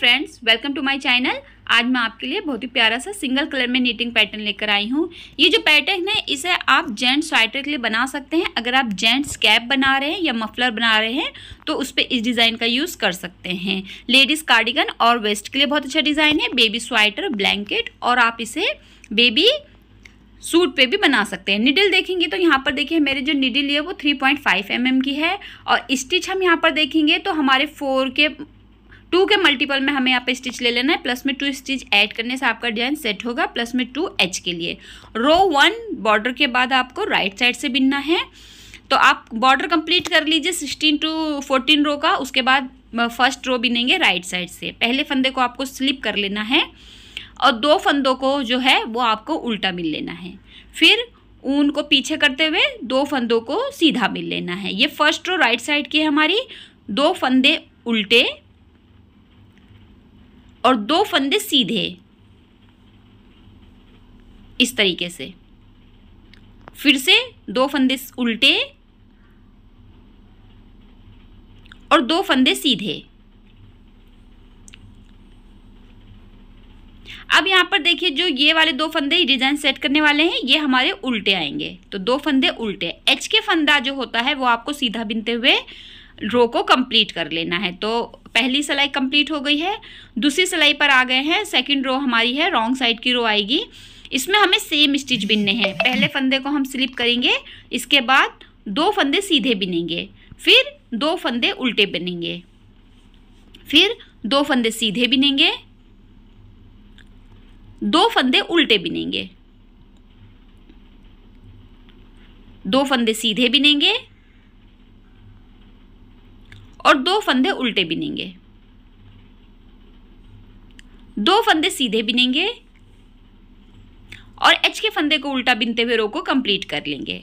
friends welcome to my channel आज मैं आपके लिए बहुत ही प्यारा सा सिंगल कलर में नीटिंग पैटर्न लेकर आई हूँ ये जो पैटर्न है इसे आप जेंट्स स्वेटर के लिए बना सकते हैं अगर आप जेंट्स कैप बना रहे हैं या मफलर बना रहे हैं तो उस पर इस डिज़ाइन का यूज़ कर सकते हैं लेडीज़ कार्डिगन और वेस्ट के लिए बहुत अच्छा डिज़ाइन है बेबी स्वेटर ब्लैंकेट और आप इसे बेबी सूट पे भी बना सकते हैं निडिल देखेंगे तो यहाँ पर देखिए मेरे जो निडिल है वो 3.5 पॉइंट mm की है और स्टिच हम यहाँ पर देखेंगे तो हमारे फोर के टू के मल्टीपल में हमें यहाँ पे स्टिच ले लेना है प्लस में टू स्टिच ऐड करने से आपका डिजाइन सेट होगा प्लस में टू एच के लिए रो वन बॉर्डर के बाद आपको राइट साइड से बिनना है तो आप बॉर्डर कंप्लीट कर लीजिए सिक्सटीन टू फोर्टीन रो का उसके बाद फर्स्ट रो बिनेंगे राइट साइड से पहले फंदे को आपको स्लिप कर लेना है और दो फंदों को जो है वो आपको उल्टा मिल लेना है फिर ऊन को पीछे करते हुए दो फंदों को सीधा मिल लेना है ये फर्स्ट रो राइट साइड की हमारी दो फंदे उल्टे और दो फंदे सीधे इस तरीके से फिर से दो फंदे उल्टे और दो फंदे सीधे अब यहां पर देखिए जो ये वाले दो फंदे डिजाइन सेट करने वाले हैं ये हमारे उल्टे आएंगे तो दो फंदे उल्टे एच के फंदा जो होता है वो आपको सीधा बिनते हुए रो को कंप्लीट कर लेना है तो पहली सिलाई कंप्लीट हो गई है दूसरी सिलाई पर आ गए हैं सेकंड रो हमारी है रॉन्ग साइड की रो आएगी इसमें हमें सेम स्टिच बिनने हैं पहले फंदे को हम स्लिप करेंगे इसके बाद दो फंदे सीधे बिनेंगे फिर दो फंदे उल्टे बिनेंगे फिर दो फंदे सीधे बिनेंगे दो फंदे उल्टे बिनेंगे दो फंदे सीधे बिनेंगे और दो फंदे उल्टे बिनेंगे दो फंदे सीधे बिनेंगे और एच के फंदे को उल्टा बिनते हुए रो को कंप्लीट कर लेंगे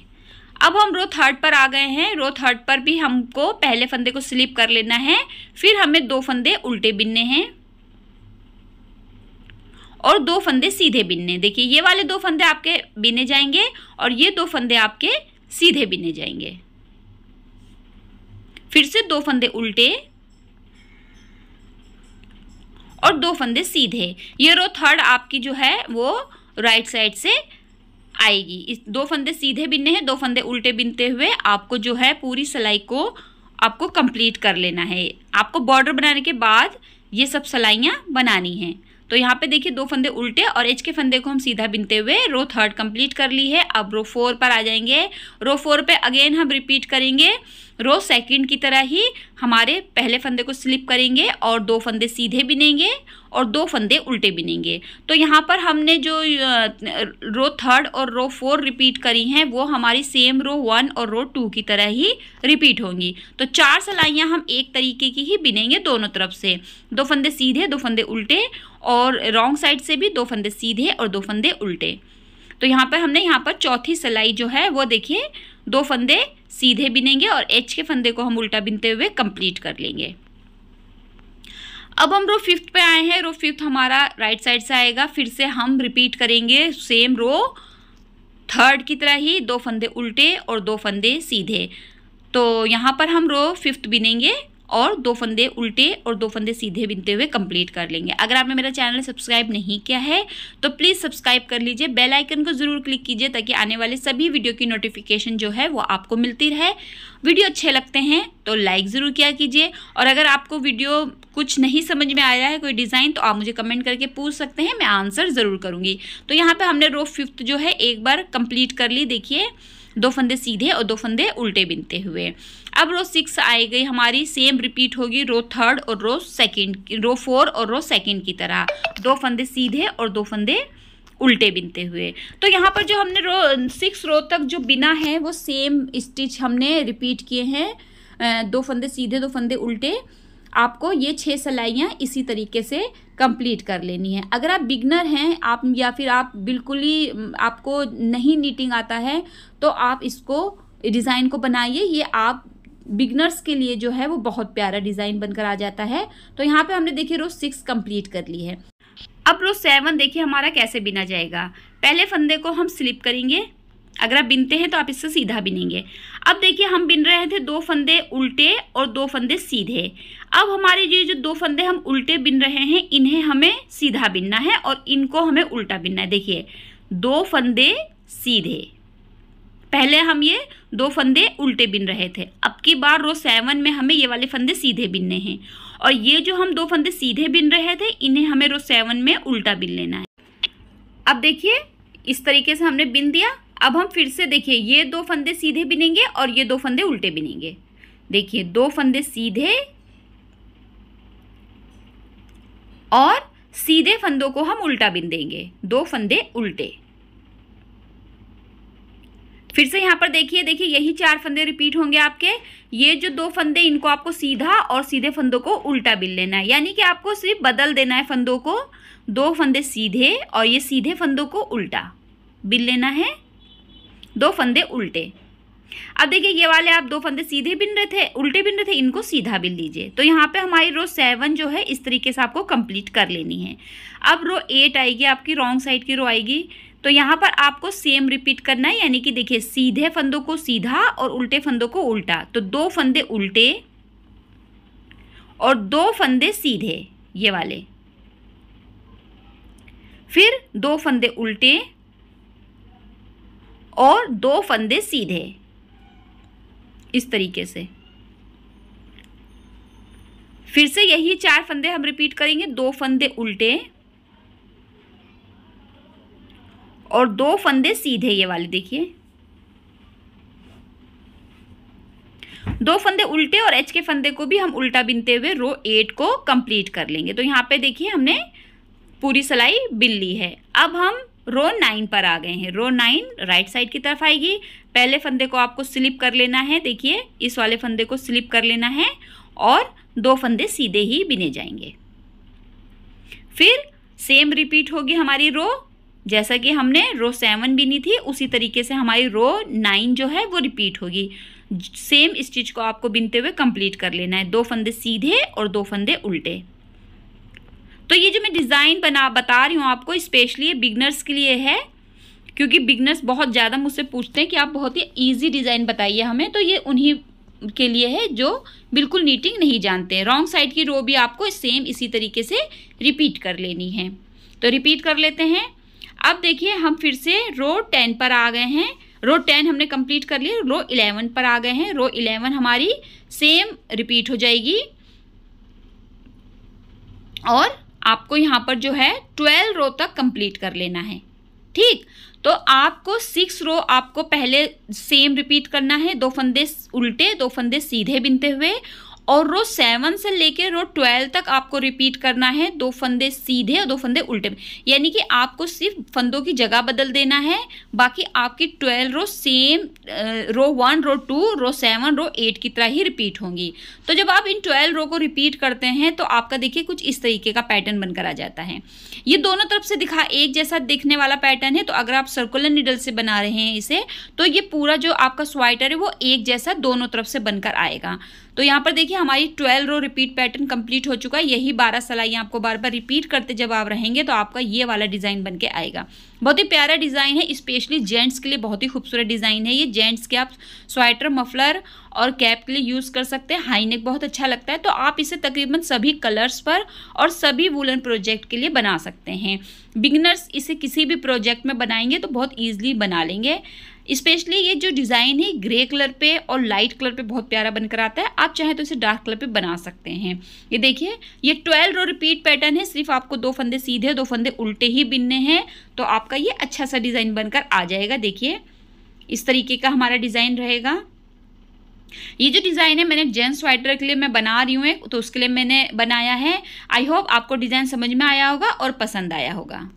अब हम रो थर्ड पर आ गए हैं रो थर्ड पर भी हमको पहले फंदे को स्लिप कर लेना है फिर हमें दो फंदे उल्टे बिनने हैं और दो फंदे सीधे बिनने देखिए ये वाले दो फंदे आपके बिने जाएंगे और ये दो फंदे आपके सीधे बिने जाएंगे फिर से दो फंदे उल्टे और दो फंदे सीधे ये रो थर्ड आपकी जो है वो राइट साइड से आएगी इस दो फंदे सीधे बिनने हैं दो फंदे उल्टे बिनते हुए आपको जो है पूरी सिलाई को आपको कंप्लीट कर लेना है आपको बॉर्डर बनाने के बाद ये सब सिलाइयाँ बनानी हैं तो यहाँ पे देखिए दो फंदे उल्टे और एच के फंदे को हम सीधा बिनते हुए रो थर्ड कंप्लीट कर ली है अब रो फोर पर आ जाएंगे रो फोर पे अगेन हम रिपीट करेंगे रो सेकंड की तरह ही हमारे पहले फंदे को स्लिप करेंगे और दो फंदे सीधे बिनेंगे और दो फंदे उल्टे बिनेंगे तो यहाँ पर हमने जो रो थर्ड और रो फोर रिपीट करी हैं वो हमारी सेम रो वन और रो टू की तरह ही रिपीट होंगी तो चार सलाइयाँ हम एक तरीके की ही बिनेंगे दोनों तरफ से दो फंदे सीधे दो फंदे उल्टे और रॉन्ग साइड से भी दो फंदे सीधे और दो फंदे उल्टे तो यहाँ पर हमने यहाँ पर चौथी सिलाई जो है वो देखिए दो फंदे सीधे बिनेंगे और एच के फंदे को हम उल्टा बिनते हुए कंप्लीट कर लेंगे अब हम रो फिफ्थ पे आए हैं रो फिफ्थ हमारा राइट साइड से आएगा फिर से हम रिपीट करेंगे सेम रो थर्ड की तरह ही दो फंदे उल्टे और दो फंदे सीधे तो यहाँ पर हम रो फिफ्थ बिनेंगे और दो फंदे उल्टे और दो फंदे सीधे बिनते हुए कंप्लीट कर लेंगे अगर आपने मेरा चैनल सब्सक्राइब नहीं किया है तो प्लीज़ सब्सक्राइब कर लीजिए बेल आइकन को ज़रूर क्लिक कीजिए ताकि आने वाले सभी वीडियो की नोटिफिकेशन जो है वो आपको मिलती रहे वीडियो अच्छे लगते हैं तो लाइक ज़रूर किया कीजिए और अगर आपको वीडियो कुछ नहीं समझ में आया है कोई डिज़ाइन तो आप मुझे कमेंट करके पूछ सकते हैं मैं आंसर ज़रूर करूँगी तो यहाँ पर हमने रो फिफ्थ जो है एक बार कम्प्लीट कर ली देखिए दो फंदे सीधे और दो फंदे उल्टे बिनते हुए अब रो सिक्स आई गई हमारी सेम रिपीट होगी रो थर्ड और रो सेकेंड रो फोर और रो सेकेंड की तरह दो फंदे सीधे और दो फंदे उल्टे बिनते हुए तो यहाँ पर जो हमने रो सिक्स रो तक जो बिना है वो सेम स्टिच हमने रिपीट किए हैं दो फंदे सीधे दो फंदे उल्टे आपको ये छः सिलाइयाँ इसी तरीके से कंप्लीट कर लेनी है अगर आप बिगनर हैं आप या फिर आप बिल्कुल ही आपको नहीं नीटिंग आता है तो आप इसको डिज़ाइन को बनाइए ये आप बिगनर्स के लिए जो है वो बहुत प्यारा डिज़ाइन बनकर आ जाता है तो यहाँ पे हमने देखिए रोज़ सिक्स कंप्लीट कर ली है अब रोज़ सेवन देखिए हमारा कैसे बिना जाएगा पहले फंदे को हम स्लिप करेंगे अगर आप बिनते हैं तो आप इससे सीधा बिनेंगे अब देखिए हम बिन रहे थे दो फंदे उल्टे और दो फंदे सीधे अब हमारे ये जो दो फंदे हम उल्टे बिन रहे हैं इन्हें हमें सीधा बिनना है और इनको हमें उल्टा बिनना है देखिए दो फंदे सीधे पहले हम ये दो फंदे उल्टे बिन रहे थे अब की बार रो सेवन में हमें ये वाले फंदे सीधे बिनने हैं और ये जो हम दो फंदे सीधे बिन रहे थे इन्हें हमें रो सेवन में उल्टा बिन लेना है अब देखिए इस तरीके से हमने बिन दिया अब हम फिर से देखिए ये दो फंदे सीधे बिनेंगे और ये दो फंदे उल्टे बिनेंगे देखिए दो फंदे सीधे और सीधे फंदों को हम उल्टा बिन देंगे दो फंदे उल्टे फिर से यहां पर देखिए देखिए यही चार फंदे रिपीट होंगे आपके ये जो दो फंदे इनको आपको सीधा और सीधे फंदों को उल्टा बिन लेना है यानी कि आपको सिर्फ बदल देना है फंदों को दो फंदे सीधे और ये सीधे फंदों को उल्टा बिन लेना है दो फंदे उल्टे अब देखिए ये वाले आप दो फंदे सीधे बिन रहे थे उल्टे बिन रहे थे इनको सीधा बिन लीजिए तो यहाँ पे हमारी रो सेवन जो है इस तरीके से आपको कंप्लीट कर लेनी है अब रो एट आएगी आपकी रॉन्ग साइड की रो आएगी तो यहाँ पर आपको सेम रिपीट करना है यानी कि देखिए सीधे फंदों को सीधा और उल्टे फंदों को उल्टा तो दो फंदे उल्टे और दो फंदे सीधे ये वाले फिर दो फंदे उल्टे और दो फंदे सीधे इस तरीके से फिर से यही चार फंदे हम रिपीट करेंगे दो फंदे उल्टे और दो फंदे सीधे ये वाले देखिए दो फंदे उल्टे और एच के फंदे को भी हम उल्टा बिनते हुए रो एट को कंप्लीट कर लेंगे तो यहाँ पे देखिए हमने पूरी सिलाई बिन ली है अब हम रो नाइन पर आ गए हैं रो नाइन राइट साइड की तरफ आएगी पहले फंदे को आपको स्लिप कर लेना है देखिए इस वाले फंदे को स्लिप कर लेना है और दो फंदे सीधे ही बिने जाएंगे फिर सेम रिपीट होगी हमारी रो जैसा कि हमने रो सेवन बिनी थी उसी तरीके से हमारी रो नाइन जो है वो रिपीट होगी सेम स्टिच को आपको बिनते हुए कंप्लीट कर लेना है दो फंदे सीधे और दो फंदे उल्टे मैं डिज़ाइन बना बता रही हूँ आपको स्पेशली ये बिगनर्स के लिए है क्योंकि बिगनर्स बहुत ज़्यादा मुझसे पूछते हैं कि आप बहुत ही ईजी डिज़ाइन बताइए हमें तो ये उन्हीं के लिए है जो बिल्कुल नीटिंग नहीं जानते हैं रॉन्ग साइड की रो भी आपको सेम इसी तरीके से रिपीट कर लेनी है तो रिपीट कर लेते हैं अब देखिए हम फिर से रो टेन पर आ गए हैं रो टेन हमने कंप्लीट कर लिया रो इलेवन पर आ गए हैं रो इलेवन हमारी सेम रिपीट हो जाएगी और आपको यहाँ पर जो है ट्वेल्व रो तक कंप्लीट कर लेना है ठीक तो आपको सिक्स रो आपको पहले सेम रिपीट करना है दो फंदे उल्टे दो फंदे सीधे बिनते हुए और रो सेवन से लेकर रो ट्वेल्व तक आपको रिपीट करना है दो फंदे सीधे और दो फंदे उल्टे यानी कि आपको सिर्फ फंदों की जगह बदल देना है बाकी आपकी twelve row same row one row two row seven row eight की तरह ही रिपीट होंगी तो जब आप इन ट्वेल्व रो को रिपीट करते हैं तो आपका देखिए कुछ इस तरीके का पैटर्न बनकर आ जाता है ये दोनों तरफ से दिखा एक जैसा दिखने वाला पैटर्न है तो अगर आप सर्कुलर निडल से बना रहे हैं इसे तो ये पूरा जो आपका स्वाइटर है वो एक जैसा दोनों तरफ से बनकर आएगा तो यहाँ पर देखिए हमारी twelve row repeat pattern complete हो चुका है यही बारह सलाइयाँ आपको बार बार रिपीट करते जब आप रहेंगे तो आपका ये वाला डिज़ाइन बन के आएगा बहुत ही प्यारा डिज़ाइन है स्पेशली जेंट्स के लिए बहुत ही खूबसूरत डिज़ाइन है ये जेंट्स के आप स्वेटर मफलर और कैप के लिए यूज़ कर सकते हैं हाईनेक बहुत अच्छा लगता है तो आप इसे तकरीबन सभी कलर्स पर और सभी वूलन प्रोजेक्ट के लिए बना सकते हैं बिगनर्स इसे किसी भी प्रोजेक्ट में बनाएंगे तो बहुत ईजिली बना लेंगे स्पेशली ये जो डिज़ाइन है ग्रे कलर पे और लाइट कलर पे बहुत प्यारा बनकर आता है आप चाहें तो इसे डार्क कलर पे बना सकते हैं ये देखिए ये ट्वेल्व रो रिपीट पैटर्न है सिर्फ आपको दो फंदे सीधे दो फंदे उल्टे ही बिनने हैं तो आपका ये अच्छा सा डिज़ाइन बनकर आ जाएगा देखिए इस तरीके का हमारा डिज़ाइन रहेगा ये जो डिज़ाइन है मैंने जेंट्स स्वेटर के लिए मैं बना रही हूँ तो उसके लिए मैंने बनाया है आई होप आपको डिज़ाइन समझ में आया होगा और पसंद आया होगा